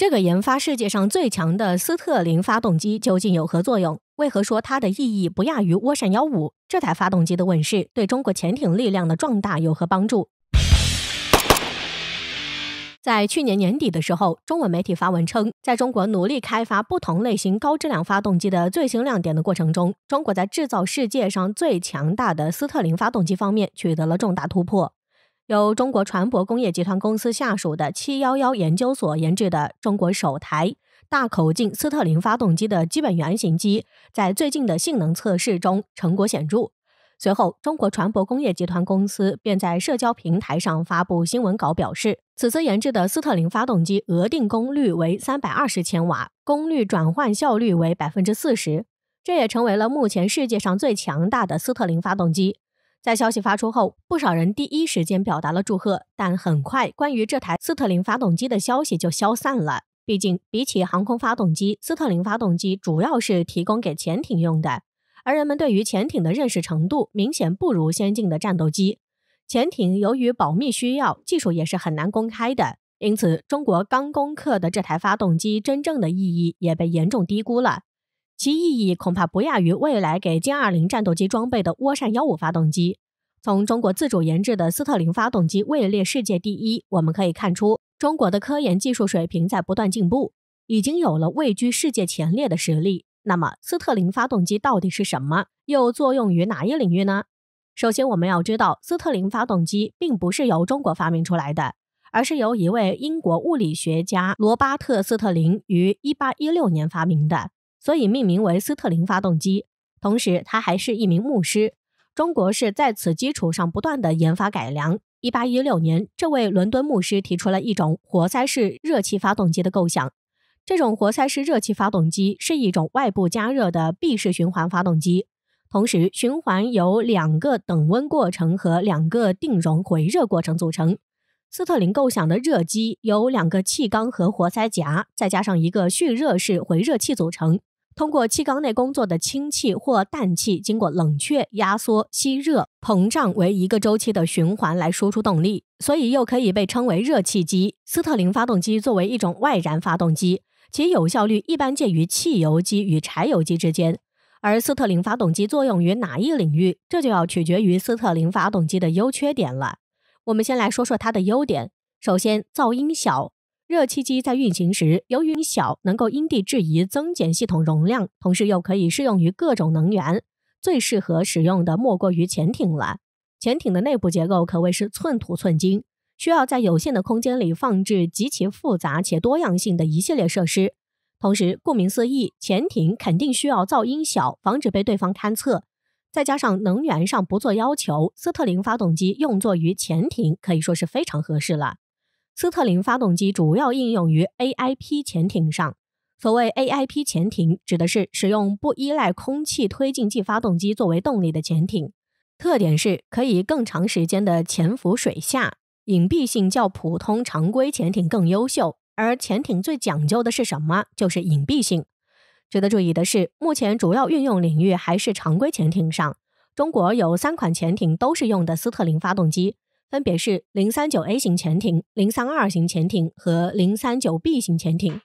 这个研发世界上最强的斯特林发动机究竟有何作用？为何说它的意义不亚于涡扇幺五？这台发动机的问世对中国潜艇力量的壮大有何帮助？在去年年底的时候，中文媒体发文称，在中国努力开发不同类型高质量发动机的最新亮点的过程中，中国在制造世界上最强大的斯特林发动机方面取得了重大突破。由中国船舶工业集团公司下属的七幺幺研究所研制的中国首台大口径斯特林发动机的基本原型机，在最近的性能测试中成果显著。随后，中国船舶工业集团公司便在社交平台上发布新闻稿，表示此次研制的斯特林发动机额定功率为三百二十千瓦，功率转换效率为百分之四十，这也成为了目前世界上最强大的斯特林发动机。在消息发出后，不少人第一时间表达了祝贺，但很快关于这台斯特林发动机的消息就消散了。毕竟，比起航空发动机，斯特林发动机主要是提供给潜艇用的，而人们对于潜艇的认识程度明显不如先进的战斗机。潜艇由于保密需要，技术也是很难公开的，因此中国刚攻克的这台发动机真正的意义也被严重低估了。其意义恐怕不亚于未来给歼二零战斗机装备的涡扇幺五发动机。从中国自主研制的斯特林发动机位列世界第一，我们可以看出中国的科研技术水平在不断进步，已经有了位居世界前列的实力。那么，斯特林发动机到底是什么？又作用于哪一领域呢？首先，我们要知道斯特林发动机并不是由中国发明出来的，而是由一位英国物理学家罗巴特斯特林于一八一六年发明的。所以命名为斯特林发动机。同时，他还是一名牧师。中国是在此基础上不断的研发改良。一八一六年，这位伦敦牧师提出了一种活塞式热气发动机的构想。这种活塞式热气发动机是一种外部加热的闭式循环发动机，同时循环由两个等温过程和两个定容回热过程组成。斯特林构想的热机由两个气缸和活塞夹，再加上一个蓄热式回热器组成。通过气缸内工作的氢气或氮气经过冷却、压缩、吸热、膨胀为一个周期的循环来输出动力，所以又可以被称为热气机。斯特林发动机作为一种外燃发动机，其有效率一般介于汽油机与柴油机之间。而斯特林发动机作用于哪一领域，这就要取决于斯特林发动机的优缺点了。我们先来说说它的优点，首先噪音小。热气机在运行时，由于小，能够因地制宜增减系统容量，同时又可以适用于各种能源，最适合使用的莫过于潜艇了。潜艇的内部结构可谓是寸土寸金，需要在有限的空间里放置极其复杂且多样性的一系列设施。同时，顾名思义，潜艇肯定需要噪音小，防止被对方勘测。再加上能源上不做要求，斯特林发动机用作于潜艇，可以说是非常合适了。斯特林发动机主要应用于 AIP 潜艇上。所谓 AIP 潜艇，指的是使用不依赖空气推进剂发动机作为动力的潜艇，特点是可以更长时间的潜伏水下，隐蔽性较普通常规潜艇更优秀。而潜艇最讲究的是什么？就是隐蔽性。值得注意的是，目前主要运用领域还是常规潜艇上。中国有三款潜艇都是用的斯特林发动机。分别是零三九 A 型潜艇、零三二型潜艇和零三九 B 型潜艇。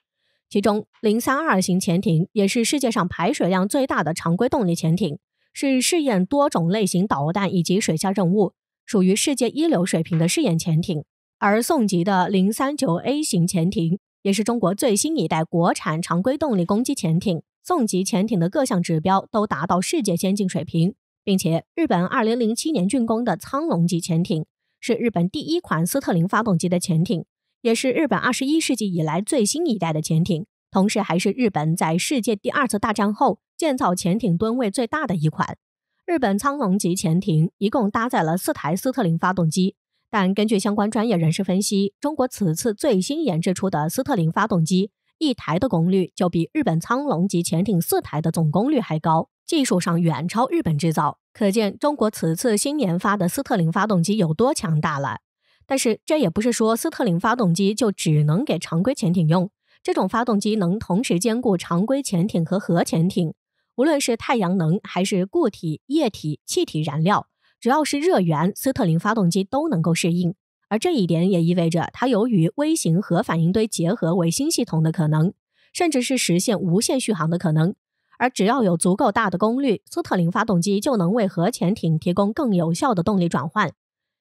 其中，零三二型潜艇也是世界上排水量最大的常规动力潜艇，是试验多种类型导弹以及水下任务，属于世界一流水平的试验潜艇。而宋级的零三九 A 型潜艇也是中国最新一代国产常规动力攻击潜艇。宋级潜艇的各项指标都达到世界先进水平，并且日本二零零七年竣工的苍龙级潜艇。是日本第一款斯特林发动机的潜艇，也是日本二十一世纪以来最新一代的潜艇，同时还是日本在世界第二次大战后建造潜艇吨位最大的一款。日本苍龙级潜艇一共搭载了四台斯特林发动机，但根据相关专业人士分析，中国此次最新研制出的斯特林发动机。一台的功率就比日本苍龙级潜艇四台的总功率还高，技术上远超日本制造，可见中国此次新研发的斯特林发动机有多强大了。但是这也不是说斯特林发动机就只能给常规潜艇用，这种发动机能同时兼顾常规潜艇和核潜艇，无论是太阳能还是固体、液体、气体燃料，只要是热源，斯特林发动机都能够适应。而这一点也意味着它由于微型核反应堆结合卫星系统的可能，甚至是实现无限续航的可能。而只要有足够大的功率，斯特林发动机就能为核潜艇提供更有效的动力转换。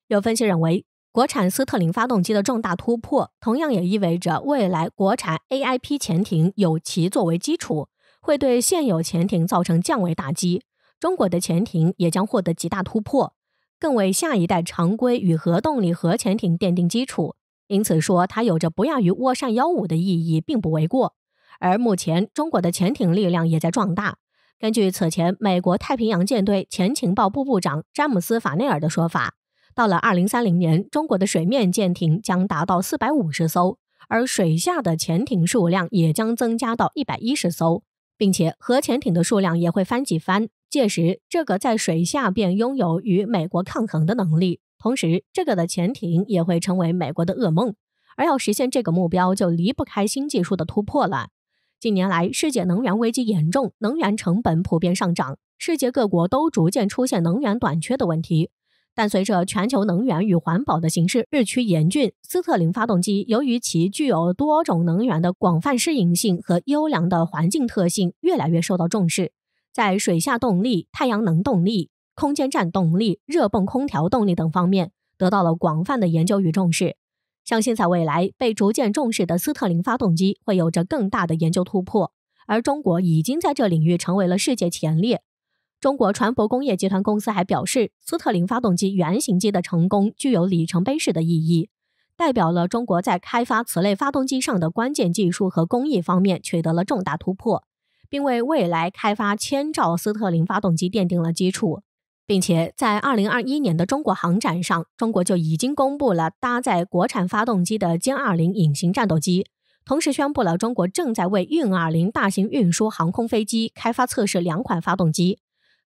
有分析认为，国产斯特林发动机的重大突破，同样也意味着未来国产 AIP 潜艇有其作为基础，会对现有潜艇造成降维打击。中国的潜艇也将获得极大突破。更为下一代常规与核动力核潜艇奠定基础，因此说它有着不亚于涡扇幺五的意义，并不为过。而目前中国的潜艇力量也在壮大。根据此前美国太平洋舰队前情报部部长詹姆斯法内尔的说法，到了二零三零年，中国的水面舰艇将达到四百五十艘，而水下的潜艇数量也将增加到一百一十艘，并且核潜艇的数量也会翻几番。届时，这个在水下便拥有与美国抗衡的能力，同时这个的潜艇也会成为美国的噩梦。而要实现这个目标，就离不开新技术的突破了。近年来，世界能源危机严重，能源成本普遍上涨，世界各国都逐渐出现能源短缺的问题。但随着全球能源与环保的形势日趋严峻，斯特林发动机由于其具有多种能源的广泛适应性和优良的环境特性，越来越受到重视。在水下动力、太阳能动力、空间站动力、热泵空调动力等方面得到了广泛的研究与重视。相信在未来，被逐渐重视的斯特林发动机会有着更大的研究突破。而中国已经在这领域成为了世界前列。中国船舶工业集团公司还表示，斯特林发动机原型机的成功具有里程碑式的意义，代表了中国在开发此类发动机上的关键技术和工艺方面取得了重大突破。并为未来开发千兆斯特林发动机奠定了基础，并且在二零二一年的中国航展上，中国就已经公布了搭载国产发动机的歼二零隐形战斗机，同时宣布了中国正在为运二零大型运输航空飞机开发测试两款发动机。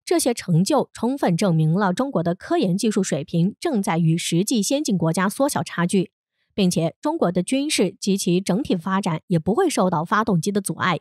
这些成就充分证明了中国的科研技术水平正在与实际先进国家缩小差距，并且中国的军事及其整体发展也不会受到发动机的阻碍。